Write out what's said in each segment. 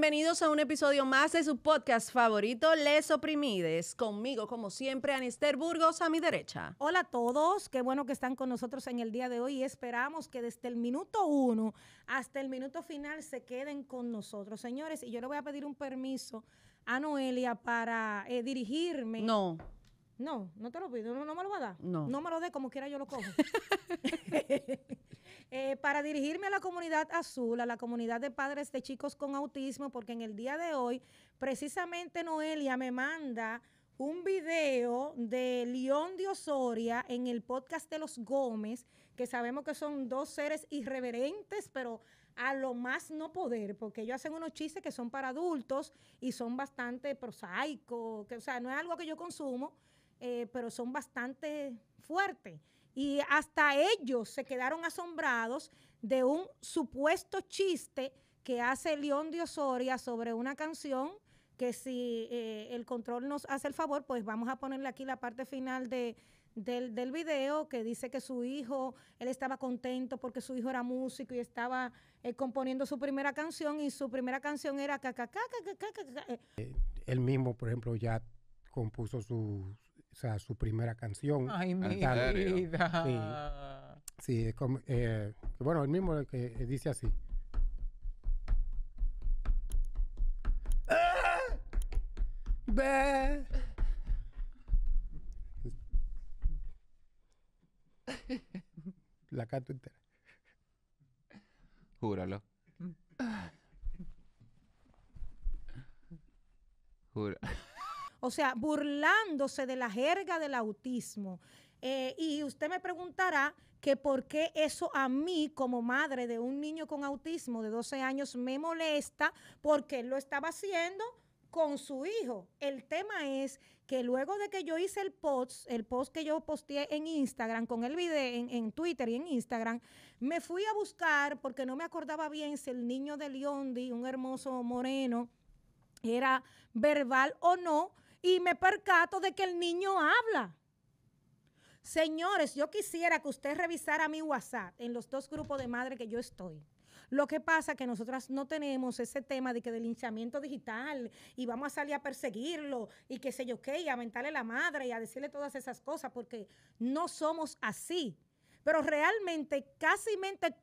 bienvenidos a un episodio más de su podcast favorito, Les Oprimides. Conmigo, como siempre, Anister Burgos a mi derecha. Hola a todos, qué bueno que están con nosotros en el día de hoy y esperamos que desde el minuto uno hasta el minuto final se queden con nosotros, señores. Y yo le voy a pedir un permiso a Noelia para eh, dirigirme. No. No, no te lo pido, no, me lo va a dar. No. No me lo dé, como quiera yo lo cojo. Eh, para dirigirme a la comunidad azul, a la comunidad de padres de chicos con autismo, porque en el día de hoy, precisamente Noelia me manda un video de León de Osoria en el podcast de los Gómez, que sabemos que son dos seres irreverentes, pero a lo más no poder, porque ellos hacen unos chistes que son para adultos y son bastante prosaicos, que, o sea, no es algo que yo consumo, eh, pero son bastante fuertes. Y hasta ellos se quedaron asombrados de un supuesto chiste que hace León de Osoria sobre una canción que si el control nos hace el favor, pues vamos a ponerle aquí la parte final de, del, video que dice que su hijo, él estaba contento porque su hijo era músico y estaba componiendo su primera canción y su primera canción era Él mismo, por ejemplo, ya compuso su, o sea, su primera canción. Ay, mi Sí, es como, eh, bueno, el mismo que eh, dice así. La canto entera. Júralo. o sea, burlándose de la jerga del autismo. Eh, y usted me preguntará que por qué eso a mí como madre de un niño con autismo de 12 años me molesta porque él lo estaba haciendo con su hijo. El tema es que luego de que yo hice el post, el post que yo posteé en Instagram, con el video en, en, Twitter y en Instagram, me fui a buscar porque no me acordaba bien si el niño de Leondi, un hermoso moreno, era verbal o no, y me percato de que el niño habla. Señores, yo quisiera que usted revisara mi WhatsApp en los dos grupos de madre que yo estoy. Lo que pasa es que nosotras no tenemos ese tema de que del linchamiento digital y vamos a salir a perseguirlo y qué sé yo qué, y a mentarle la madre y a decirle todas esas cosas porque no somos así. Pero realmente casi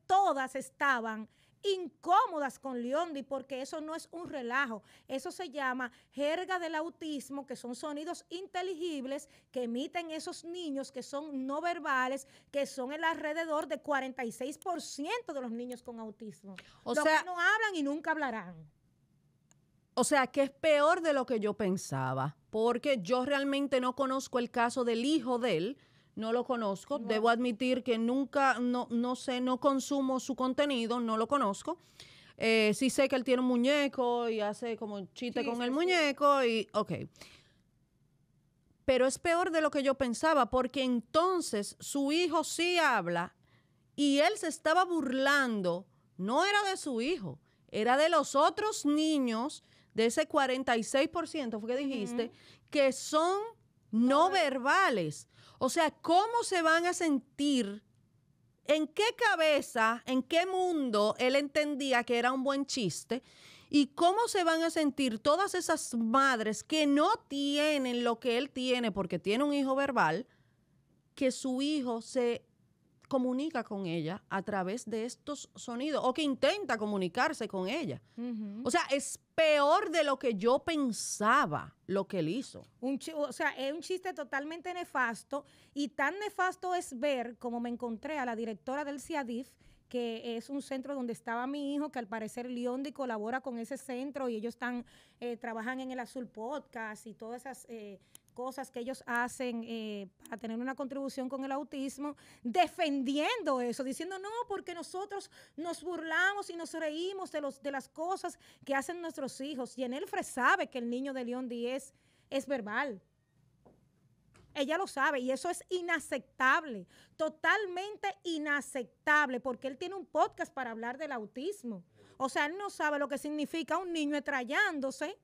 todas estaban incómodas con Leondi, porque eso no es un relajo. Eso se llama jerga del autismo, que son sonidos inteligibles que emiten esos niños que son no verbales, que son el alrededor de 46% de los niños con autismo. O sea, no hablan y nunca hablarán. O sea, que es peor de lo que yo pensaba, porque yo realmente no conozco el caso del hijo de él no lo conozco. Debo admitir que nunca, no, no sé, no consumo su contenido, no lo conozco. Eh, sí sé que él tiene un muñeco y hace como chiste con el muñeco y ok. Pero es peor de lo que yo pensaba porque entonces su hijo sí habla y él se estaba burlando, no era de su hijo, era de los otros niños, de ese 46% fue que dijiste, que son no verbales. O sea, ¿cómo se van a sentir? ¿En qué cabeza, en qué mundo él entendía que era un buen chiste? ¿Y cómo se van a sentir todas esas madres que no tienen lo que él tiene porque tiene un hijo verbal, que su hijo se comunica con ella a través de estos sonidos o que intenta comunicarse con ella. O sea, es peor de lo que yo pensaba lo que él hizo. Un o sea, es un chiste totalmente nefasto y tan nefasto es ver como me encontré a la directora del CIADIF que es un centro donde estaba mi hijo, que al parecer Leondi colabora con ese centro y ellos están, eh, trabajan en el Azul Podcast y todas esas eh, cosas que ellos hacen eh, para tener una contribución con el autismo, defendiendo eso, diciendo no, porque nosotros nos burlamos y nos reímos de, los, de las cosas que hacen nuestros hijos. Y en sabe que el niño de León 10 es verbal. Ella lo sabe y eso es inaceptable, totalmente inaceptable, porque él tiene un podcast para hablar del autismo. O sea, él no sabe lo que significa un niño estrellándose,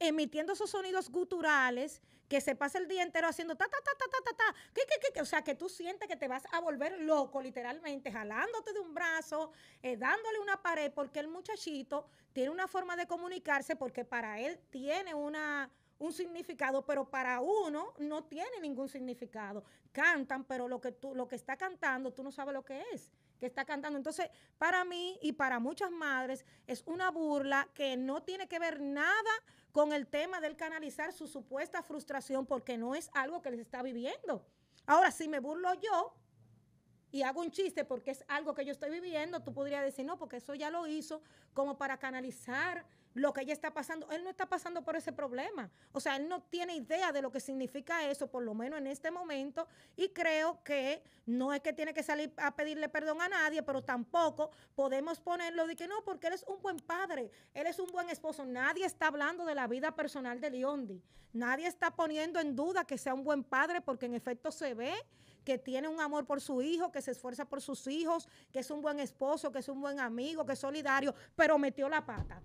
emitiendo esos sonidos guturales que se pase el día entero haciendo ta, ta, ta, ta, ta, ta, ta, que, que, o sea, que tú sientes que te vas a volver loco, literalmente, jalándote de un brazo, eh, dándole una pared, porque el muchachito tiene una forma de comunicarse, porque para él tiene una un significado, pero para uno no tiene ningún significado. Cantan, pero lo que, tú, lo que está cantando, tú no sabes lo que es que está cantando. Entonces, para mí y para muchas madres es una burla que no tiene que ver nada con el tema del canalizar su supuesta frustración porque no es algo que les está viviendo. Ahora, si me burlo yo, y hago un chiste porque es algo que yo estoy viviendo, tú podrías decir, no, porque eso ya lo hizo como para canalizar lo que ella está pasando. Él no está pasando por ese problema. O sea, él no tiene idea de lo que significa eso, por lo menos en este momento. Y creo que no es que tiene que salir a pedirle perdón a nadie, pero tampoco podemos ponerlo de que no, porque él es un buen padre, él es un buen esposo. Nadie está hablando de la vida personal de Leondi. Nadie está poniendo en duda que sea un buen padre, porque en efecto se ve que tiene un amor por su hijo, que se esfuerza por sus hijos, que es un buen esposo, que es un buen amigo, que es solidario, pero metió la pata.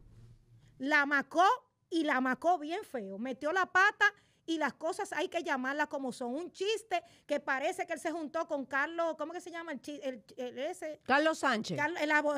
La macó y la macó bien feo. Metió la pata y las cosas hay que llamarlas como son. Un chiste que parece que él se juntó con Carlos, ¿cómo que se llama? El, el, ese, Carlos Sánchez.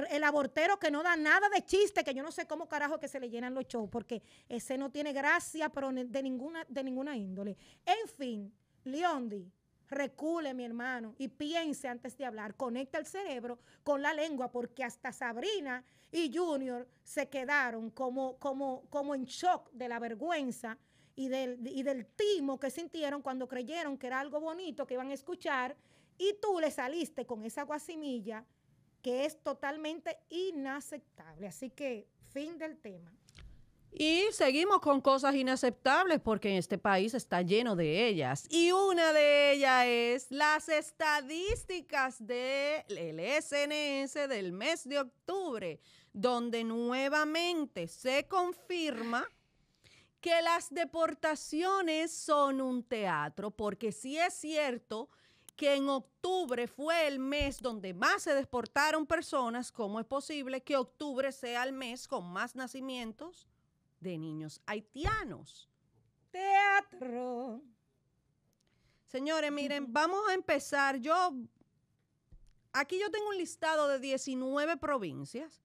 el, abortero que no da nada de chiste, que yo no sé cómo carajo que se le llenan los shows, porque ese no tiene gracia, pero de ninguna, de ninguna índole. En fin, Leondi, recule, mi hermano, y piense antes de hablar. Conecta el cerebro con la lengua, porque hasta Sabrina y Junior se quedaron como, como, como en shock de la vergüenza y del, y del timo que sintieron cuando creyeron que era algo bonito que iban a escuchar. Y tú le saliste con esa guasimilla que es totalmente inaceptable. Así que, fin del tema. Y seguimos con cosas inaceptables porque este país está lleno de ellas. Y una de ellas es las estadísticas del SNS del mes de octubre, donde nuevamente se confirma que las deportaciones son un teatro, porque si es cierto que en octubre fue el mes donde más se deportaron personas, ¿cómo es posible que octubre sea el mes con más nacimientos? de niños haitianos. Teatro. Señores, miren, vamos a empezar. Yo, aquí yo tengo un listado de 19 provincias,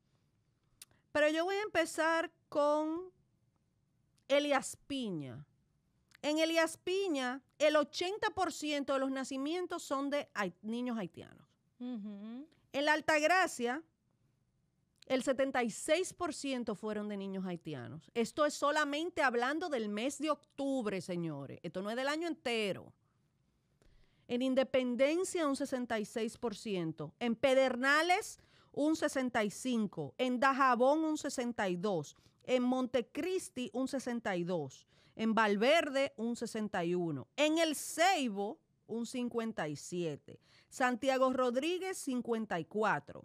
pero yo voy a empezar con Elías Piña. En Elías Piña, el 80% de los nacimientos son de niños haitianos. En la Altagracia, el 76% fueron de niños haitianos. Esto es solamente hablando del mes de octubre, señores. Esto no es del año entero. En Independencia un 66%. En Pedernales un 65%. En Dajabón un 62%. En Montecristi un 62%. En Valverde un 61%. En El Ceibo un 57%. Santiago Rodríguez 54%.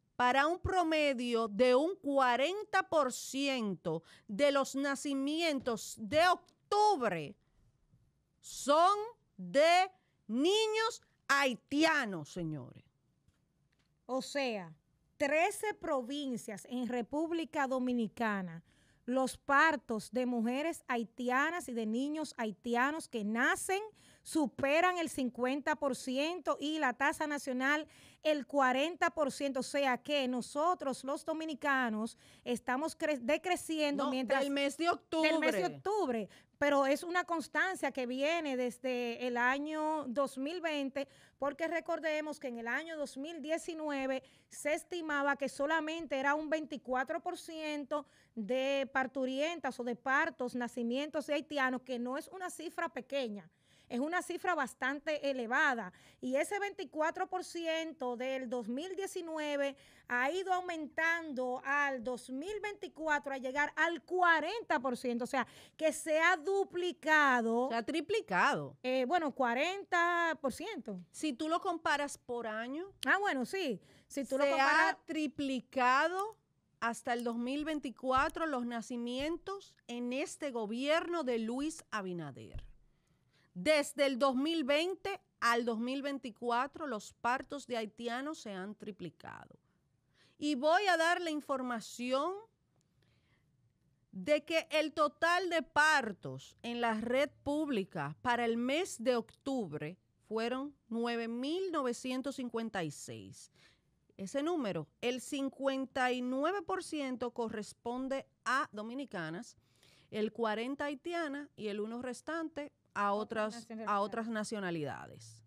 para un promedio de un 40% de los nacimientos de octubre son de niños haitianos, señores. O sea, 13 provincias en República Dominicana, los partos de mujeres haitianas y de niños haitianos que nacen superan el 50% y la tasa nacional el 40%, o sea que nosotros los dominicanos estamos decreciendo mientras... el mes de octubre. el mes de octubre, pero es una constancia que viene desde el año 2020, porque recordemos que en el año 2019 se estimaba que solamente era un 24% de parturientas o de partos, nacimientos de haitianos, que no es una cifra pequeña es una cifra bastante elevada y ese 24% del 2019 ha ido aumentando al 2024 a llegar al 40%, o sea, que se ha duplicado. Se ha triplicado. Eh, bueno, 40%. Si tú lo comparas por año. Ah, bueno, sí. Si tú lo comparas... ha triplicado hasta el 2024 los nacimientos en este gobierno de Luis Abinader. Desde el 2020 al 2024 los partos de haitianos se han triplicado. Y voy a dar la información de que el total de partos en la red pública para el mes de octubre fueron 9.956. Ese número, el 59% corresponde a dominicanas, el 40 haitiana y el 1 restante a otras, a otras nacionalidades.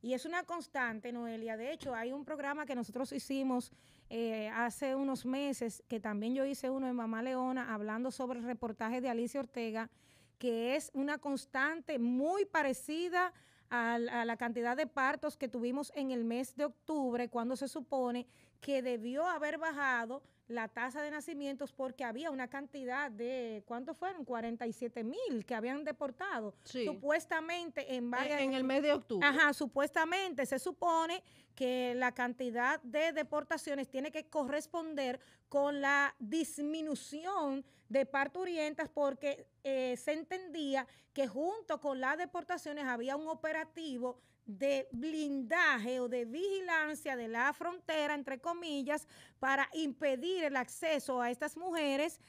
Y es una constante, Noelia. De hecho, hay un programa que nosotros hicimos eh, hace unos meses, que también yo hice uno en Mamá Leona, hablando sobre el reportaje de Alicia Ortega, que es una constante muy parecida a la cantidad de partos que tuvimos en el mes de octubre, cuando se supone que debió haber bajado la tasa de nacimientos porque había una cantidad de, ¿cuántos fueron? 47 mil que habían deportado. Supuestamente en varias... En, el mes de octubre. Ajá, supuestamente se supone que la cantidad de deportaciones tiene que corresponder con la disminución de parturientas porque eh, se entendía que junto con las deportaciones había un operativo de blindaje o de vigilancia de la frontera, entre comillas, para impedir el acceso a estas mujeres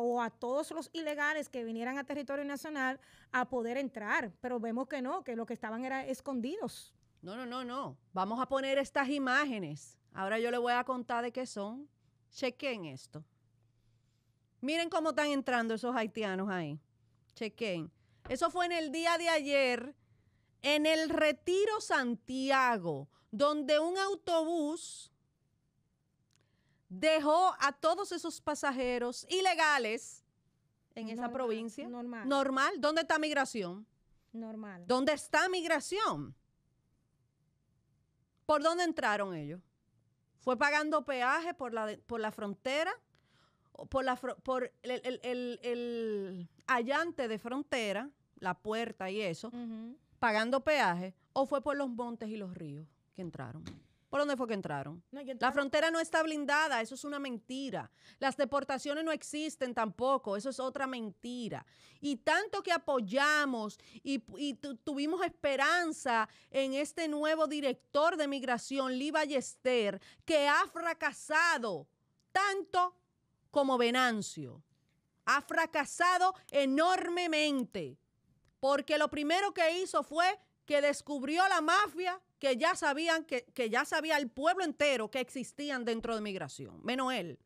o a todos los ilegales que vinieran a territorio nacional a poder entrar. Pero vemos que no, que lo que estaban era escondidos. No, no, no, no. Vamos a poner estas imágenes. Ahora yo le voy a contar de qué son. Chequen esto. Miren cómo están entrando esos haitianos ahí. Chequen. Eso fue en el día de ayer en el Retiro Santiago, donde un autobús dejó a todos esos pasajeros ilegales en esa provincia. Normal. Normal. ¿Dónde está migración? Normal. ¿Dónde está migración? ¿Por dónde entraron ellos? ¿Fue pagando peaje por la, por la frontera? Por, la, por el, el, allante de frontera, la puerta y eso, pagando peaje o fue por los montes y los ríos que entraron. ¿Por dónde fue que entraron? La frontera no está blindada, eso es una mentira. Las deportaciones no existen tampoco, eso es otra mentira. Y tanto que apoyamos y, y tuvimos esperanza en este nuevo director de migración, Lee Ballester, que ha fracasado tanto como Venancio. Ha fracasado enormemente porque lo primero que hizo fue que descubrió la mafia que ya sabían, que, ya sabía el pueblo entero que existían dentro de migración, menos él.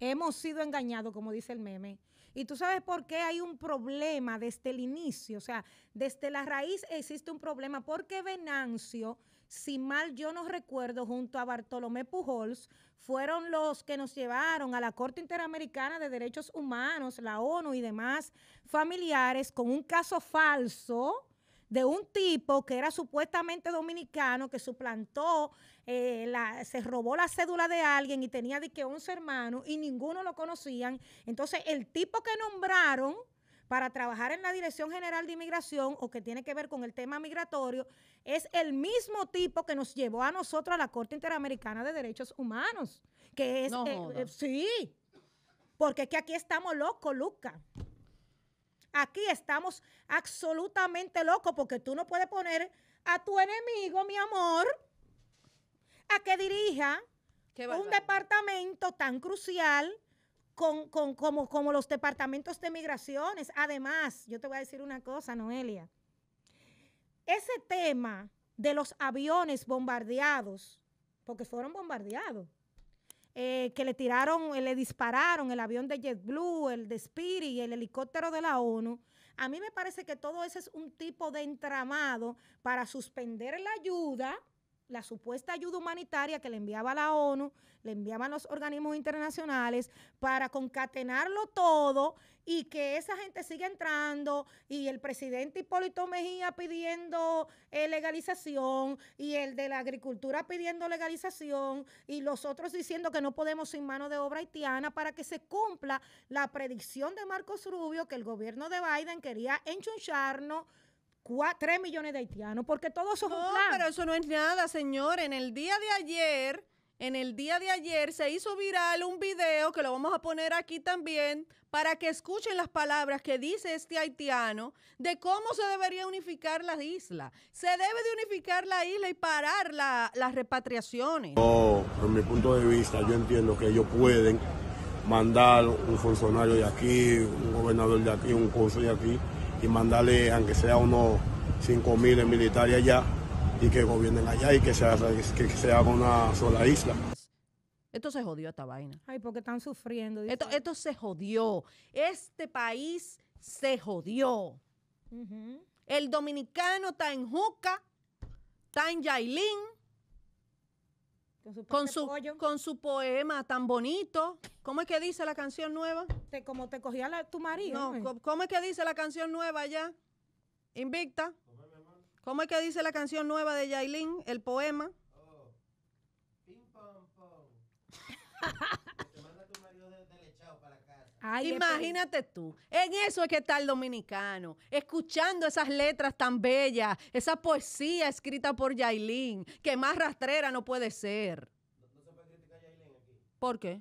Hemos sido engañados, como dice el meme. Y tú sabes por qué hay un problema desde el inicio, o sea, desde la raíz existe un problema, porque Venancio, si mal yo no recuerdo, junto a Bartolomé Pujols, fueron los que nos llevaron a la Corte Interamericana de Derechos Humanos, la ONU y demás familiares con un caso falso de un tipo que era supuestamente dominicano, que suplantó, eh, la, se robó la cédula de alguien y tenía de 11 hermanos y ninguno lo conocían. Entonces, el tipo que nombraron para trabajar en la Dirección General de Inmigración o que tiene que ver con el tema migratorio, es el mismo tipo que nos llevó a nosotros a la Corte Interamericana de Derechos Humanos, que es... Eh, sí, porque es que aquí estamos locos, Luca. Aquí estamos absolutamente locos porque tú no puedes poner a tu enemigo, mi amor, a que dirija un departamento tan crucial con, como, como los departamentos de migraciones. Además, yo te voy a decir una cosa, Noelia. Ese tema de los aviones bombardeados, porque fueron bombardeados, eh, que le tiraron, eh, le dispararon el avión de JetBlue, el de Spirit, el helicóptero de la ONU. A mí me parece que todo eso es un tipo de entramado para suspender la ayuda la supuesta ayuda humanitaria que le enviaba la ONU, le enviaban los organismos internacionales para concatenarlo todo y que esa gente siga entrando y el presidente Hipólito Mejía pidiendo eh, legalización y el de la agricultura pidiendo legalización y los otros diciendo que no podemos sin mano de obra haitiana para que se cumpla la predicción de Marcos Rubio que el gobierno de Biden quería enchuncharnos 3 millones de haitianos, porque todo eso no, pero eso no es nada, señor. En el día de ayer, en el día de ayer se hizo viral un video que lo vamos a poner aquí también para que escuchen las palabras que dice este haitiano de cómo se debería unificar las islas Se debe de unificar la isla y parar las repatriaciones. No, por mi punto de vista, yo entiendo que ellos pueden mandar un funcionario de aquí, un gobernador de aquí, un curso de aquí, y mandarle, aunque sea unos 5 mil militares allá, y que gobiernen allá y que se, haga, que se haga una sola isla. Esto se jodió esta vaina. Ay, porque están sufriendo. Esto, esto se jodió. Este país se jodió. El dominicano está en Juca, está en Yailín con su, poema tan bonito. ¿Cómo es que dice la canción nueva? como te cogía tu marido. No, ¿cómo es que dice la canción nueva ya? Invicta. ¿Cómo es que dice la canción nueva de Yailin, el poema? Oh, Imagínate tú, en eso es que está el dominicano, escuchando esas letras tan bellas, esa poesía escrita por Yailin, que más rastrera no puede ser. ¿Por qué?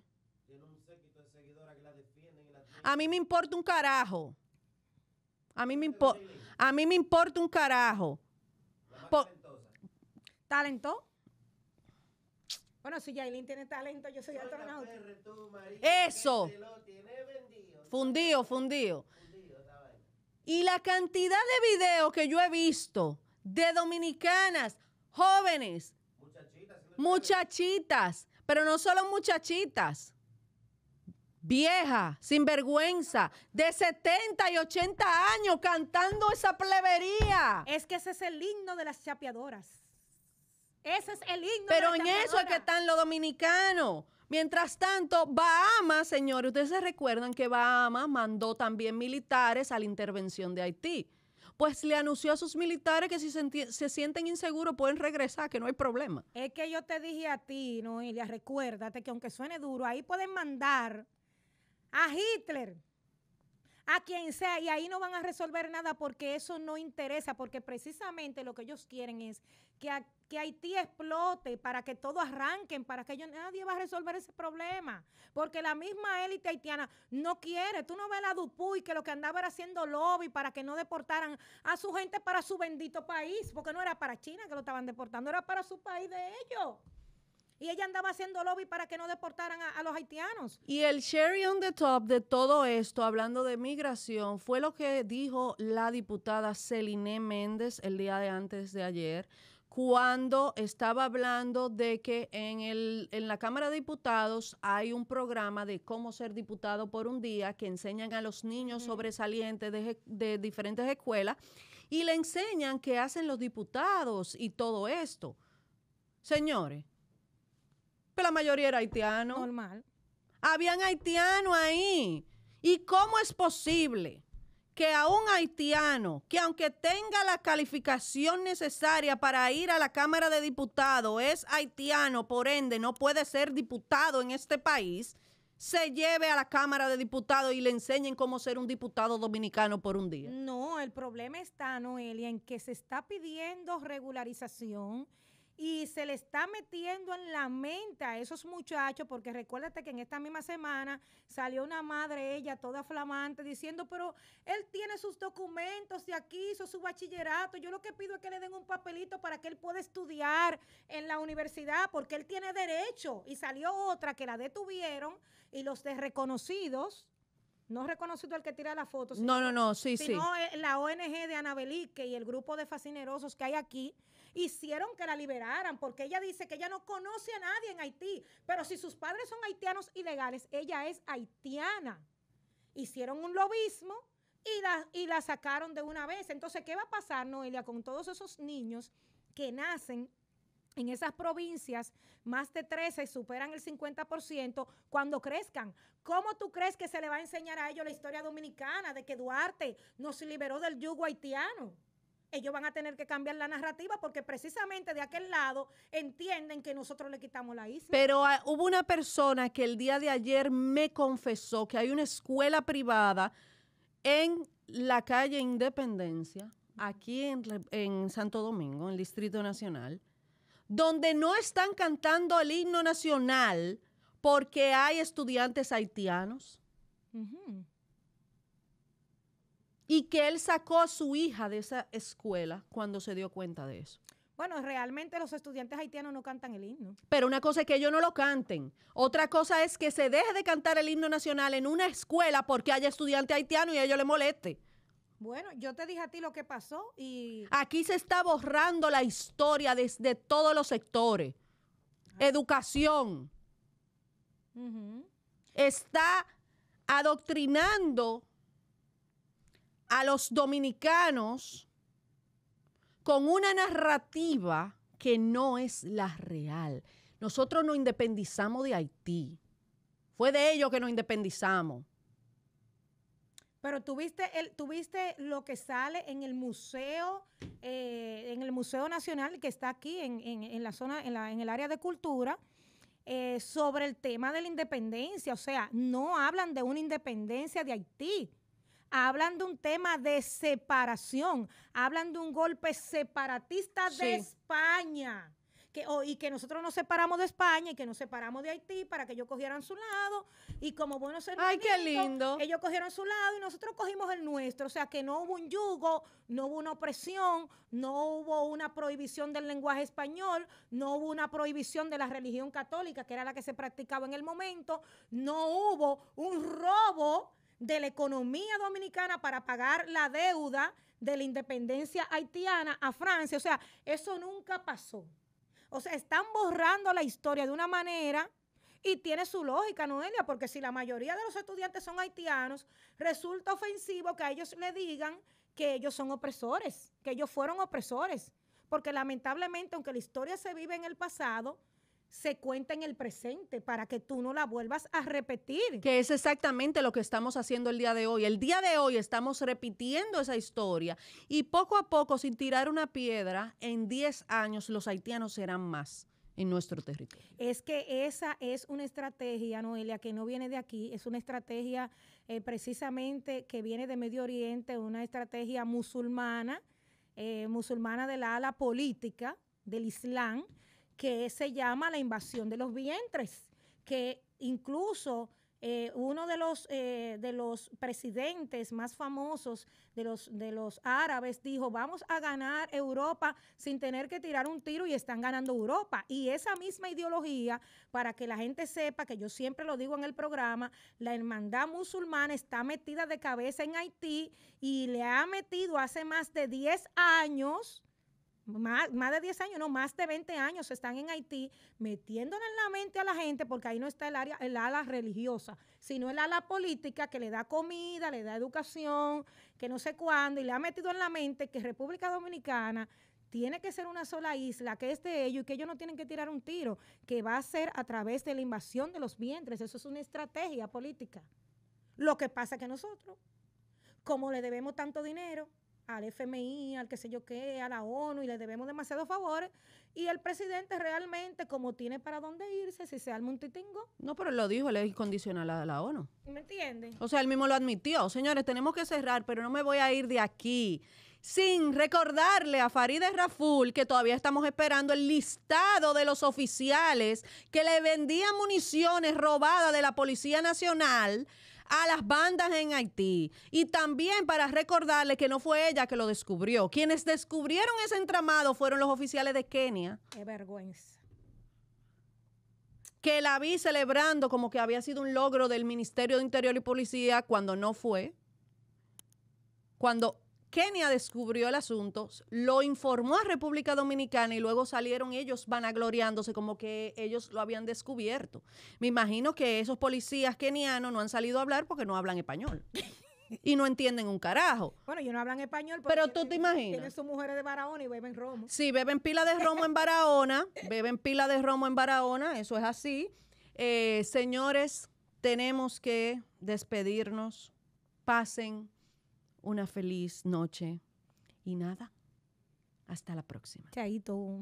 A mí me importa un carajo. A mí me, a mí me importa un carajo. Bueno, si Yailin tiene talento, yo soy astronauta. Eso. Fundido, fundido. Y la cantidad de videos que yo he visto de dominicanas, jóvenes, muchachitas, pero no solo muchachitas, viejas, vergüenza, de 70 y 80 años cantando esa plebería. Es que ese es el himno de las chapeadoras. Ese es el himno. Pero en eso es que están los dominicanos. Mientras tanto, Bahamas, señores, ustedes se recuerdan que Bahamas mandó también militares a la intervención de Haití. Pues le anunció a sus militares que si se, se sienten inseguros pueden regresar, que no hay problema. Es que yo te dije a ti, Noelia, recuérdate que aunque suene duro, ahí pueden mandar a Hitler a quien sea, y ahí no van a resolver nada porque eso no interesa, porque precisamente lo que ellos quieren es que, que Haití explote, para que todo arranquen, para que ellos, nadie va a resolver ese problema, porque la misma élite haitiana no quiere, tú no ves la Dupuy que lo que andaba era haciendo lobby para que no deportaran a su gente para su bendito país, porque no era para China que lo estaban deportando, era para su país de ellos. Y ella andaba haciendo lobby para que no deportaran a, los haitianos. Y el cherry on the top de todo esto, hablando de migración, fue lo que dijo la diputada Celine Méndez el día de antes de ayer cuando estaba hablando de que en, el, la Cámara de Diputados hay un programa de cómo ser diputado por un día que enseñan a los niños sobresalientes de, de diferentes escuelas y le enseñan qué hacen los diputados y todo esto. Señores, la mayoría era haitiano. Normal. Habían haitiano ahí. ¿Y cómo es posible que a un haitiano, que aunque tenga la calificación necesaria para ir a la Cámara de Diputados, es haitiano, por ende no puede ser diputado en este país, se lleve a la Cámara de Diputados y le enseñen cómo ser un diputado dominicano por un día. No, el problema está, Noelia, en que se está pidiendo regularización y se le está metiendo en la mente a esos muchachos, porque recuérdate que en esta misma semana salió una madre, ella toda flamante, diciendo, pero él tiene sus documentos de aquí hizo su bachillerato, yo lo que pido es que le den un papelito para que él pueda estudiar en la universidad, porque él tiene derecho. Y salió otra que la detuvieron y los desreconocidos, no reconocido el que tira la foto. Sino, no, no, no, sí, eh, la ONG de Anabelique y el grupo de fascinerosos que hay aquí, hicieron que la liberaran, porque ella dice que ella no conoce a nadie en Haití, pero si sus padres son haitianos ilegales, ella es haitiana. Hicieron un lobismo y la, y la sacaron de una vez. Entonces, ¿qué va a pasar, Noelia, con todos esos niños que nacen en esas provincias, más de 13 superan el 50% cuando crezcan. ¿Cómo tú crees que se le va a enseñar a ellos la historia dominicana de que Duarte nos liberó del yugo haitiano? ellos van a tener que cambiar la narrativa porque precisamente de aquel lado entienden que nosotros le quitamos la isla. Pero ah, hubo una persona que el día de ayer me confesó que hay una escuela privada en la calle Independencia, aquí en, Santo Domingo, en el Distrito Nacional, donde no están cantando el himno nacional porque hay estudiantes haitianos y que él sacó a su hija de esa escuela cuando se dio cuenta de eso. Bueno, realmente los estudiantes haitianos no cantan el himno. Pero una cosa es que ellos no lo canten. Otra cosa es que se deje de cantar el himno nacional en una escuela porque haya estudiante haitiano y a ellos le moleste. Bueno, yo te dije a ti lo que pasó y... Aquí se está borrando la historia desde todos los sectores. Ah. Educación. Está adoctrinando a los dominicanos con una narrativa que no es la real. Nosotros nos independizamos de Haití. Fue de ellos que nos independizamos. Pero tuviste el, tuviste lo que sale en el museo, eh, en el Museo Nacional que está aquí en, la zona, en, el área de cultura, eh, sobre el tema de la independencia. O sea, no hablan de una independencia de Haití hablan de un tema de separación, hablan de un golpe separatista de España. Que, y que nosotros nos separamos de España y que nos separamos de Haití para que ellos cogieran su lado y como buenos hermanos, ellos cogieron su lado y nosotros cogimos el nuestro, o sea que no hubo un yugo, no hubo una opresión, no hubo una prohibición del lenguaje español, no hubo una prohibición de la religión católica que era la que se practicaba en el momento, no hubo un robo de la economía dominicana para pagar la deuda de la independencia haitiana a Francia. O sea, eso nunca pasó. O sea, están borrando la historia de una manera y tiene su lógica, Noelia, porque si la mayoría de los estudiantes son haitianos, resulta ofensivo que a ellos le digan que ellos son opresores, que ellos fueron opresores. Porque lamentablemente, aunque la historia se vive en el pasado, se cuenta en el presente para que tú no la vuelvas a repetir. Que es exactamente lo que estamos haciendo el día de hoy. El día de hoy estamos repitiendo esa historia y poco a poco, sin tirar una piedra, en 10 años los haitianos serán más en nuestro territorio. Es que esa es una estrategia, Noelia, que no viene de aquí, es una estrategia eh, precisamente que viene de Medio Oriente, una estrategia musulmana, eh, musulmana de la ala política del Islam que se llama la invasión de los vientres, que incluso eh, uno de los, eh, de los presidentes más famosos de los, de los árabes dijo, vamos a ganar Europa sin tener que tirar un tiro y están ganando Europa. Y esa misma ideología, para que la gente sepa, que yo siempre lo digo en el programa, la hermandad musulmana está metida de cabeza en Haití y le ha metido hace más de 10 años más, de 10 años, no, más de 20 años están en Haití metiéndole en la mente a la gente, porque ahí no está el, área, el ala religiosa, sino el ala política que le da comida, le da educación, que no sé cuándo, y le ha metido en la mente que República Dominicana tiene que ser una sola isla, que es de ellos y que ellos no tienen que tirar un tiro, que va a ser a través de la invasión de los vientres. Eso es una estrategia política. Lo que pasa es que nosotros, como le debemos tanto dinero, al FMI, al que sé yo qué, a la ONU y le debemos demasiados favores. Y el presidente realmente, como tiene para dónde irse, si se arma un No, pero él lo dijo, él es incondicional a la ONU. ¿Me entiende? O sea, él mismo lo admitió. Señores, tenemos que cerrar, pero no me voy a ir de aquí sin recordarle a Farideh Raful que todavía estamos esperando el listado de los oficiales que le vendían municiones robadas de la Policía Nacional a las bandas en Haití. Y también para recordarle que no fue ella que lo descubrió. Quienes descubrieron ese entramado fueron los oficiales de Kenia. Qué vergüenza que la vi celebrando como que había sido un logro del Ministerio de Interior y Policía cuando no fue. Cuando Kenia descubrió el asunto, lo informó a República Dominicana y luego salieron ellos vanagloriándose como que ellos lo habían descubierto. Me imagino que esos policías kenianos no han salido a hablar porque no hablan español. y no entienden un carajo. Bueno, ellos no hablan español. Pero tú te sus mujeres de Barahona y beben romo. Sí, beben pila de romo en Barahona. beben pila de romo en Barahona, eso es así. Eh, señores, tenemos que despedirnos. Pasen una feliz noche y nada. Hasta la próxima. Chaito.